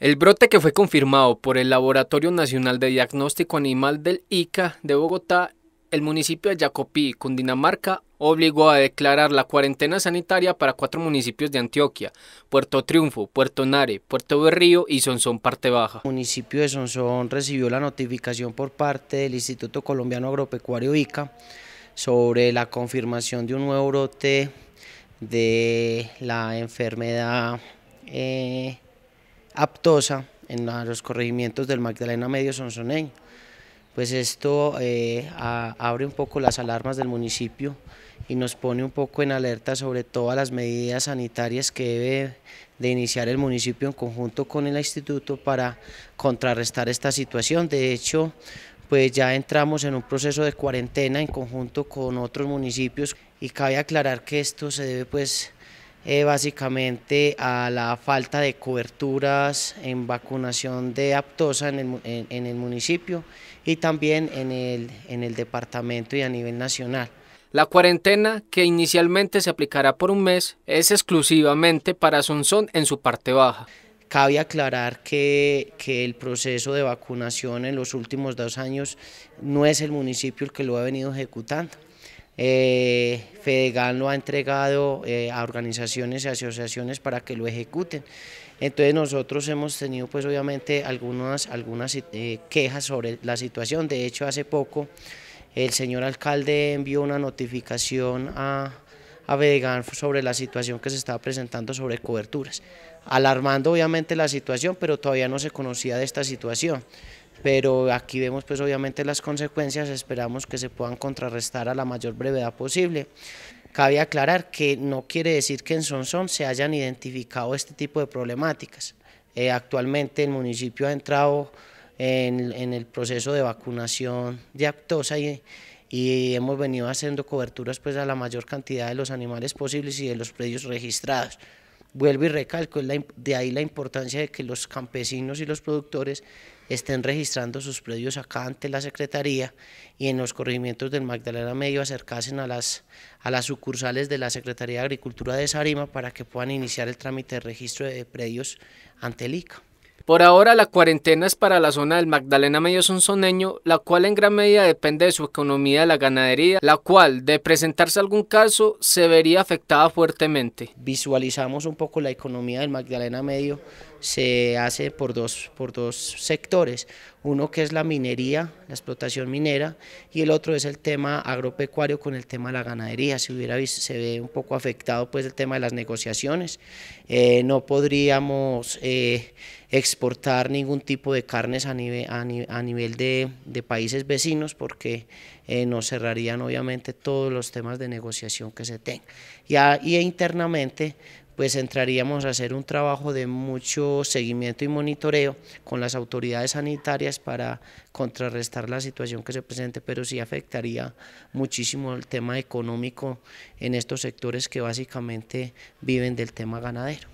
El brote que fue confirmado por el Laboratorio Nacional de Diagnóstico Animal del ICA de Bogotá, el municipio de jacopí Cundinamarca, obligó a declarar la cuarentena sanitaria para cuatro municipios de Antioquia, Puerto Triunfo, Puerto Nare, Puerto Berrío y Sonsón Parte Baja. El municipio de Sonsón recibió la notificación por parte del Instituto Colombiano Agropecuario ICA sobre la confirmación de un nuevo brote de la enfermedad eh, Aptosa en los corregimientos del Magdalena Medio Sonsoneño. Pues esto eh, abre un poco las alarmas del municipio y nos pone un poco en alerta sobre todas las medidas sanitarias que debe de iniciar el municipio en conjunto con el instituto para contrarrestar esta situación. De hecho, pues ya entramos en un proceso de cuarentena en conjunto con otros municipios y cabe aclarar que esto se debe pues eh, básicamente a la falta de coberturas en vacunación de aptosa en el, municipio y también en el, departamento y a nivel nacional. La cuarentena, que inicialmente se aplicará por un mes, es exclusivamente para Sonsón en su parte baja. Cabe aclarar que, que, el proceso de vacunación en los últimos dos años no es el municipio el que lo ha venido ejecutando. Eh, FEDEGAN lo ha entregado eh, a organizaciones y asociaciones para que lo ejecuten. Entonces nosotros hemos tenido pues obviamente algunas, algunas eh, quejas sobre la situación. De hecho hace poco el señor alcalde envió una notificación a, a Fedegan sobre la situación que se estaba presentando sobre coberturas, alarmando obviamente la situación, pero todavía no se conocía de esta situación pero aquí vemos pues obviamente las consecuencias, esperamos que se puedan contrarrestar a la mayor brevedad posible. Cabe aclarar que no quiere decir que en Sonsón se hayan identificado este tipo de problemáticas. Eh, actualmente el municipio ha entrado en, el proceso de vacunación de aptosa y, y hemos venido haciendo coberturas pues a la mayor cantidad de los animales posibles y de los predios registrados vuelvo y recalco, de ahí la importancia de que los campesinos y los productores estén registrando sus predios acá ante la Secretaría y en los corregimientos del Magdalena Medio acercasen a las, a las sucursales de la Secretaría de Agricultura de Sarima para que puedan iniciar el trámite de registro de predios ante el ICA. Por ahora la cuarentena es para la zona del Magdalena Medio Sonsoneño, la cual en gran medida depende de su economía de la ganadería, la cual de presentarse algún caso se vería afectada fuertemente. Visualizamos un poco la economía del Magdalena Medio, se hace por dos, por dos sectores uno que es la minería, la explotación minera, y el otro es el tema agropecuario con el tema de la ganadería. Si hubiera se ve un poco afectado pues el tema de las negociaciones. Eh, no podríamos eh, exportar ningún tipo de carnes a nivel, de, países vecinos porque eh, nos cerrarían obviamente todos los temas de negociación que se tengan. y internamente pues entraríamos a hacer un trabajo de mucho seguimiento y monitoreo con las autoridades sanitarias para contrarrestar la situación que se presente, pero sí afectaría muchísimo el tema económico en estos sectores que básicamente viven del tema ganadero.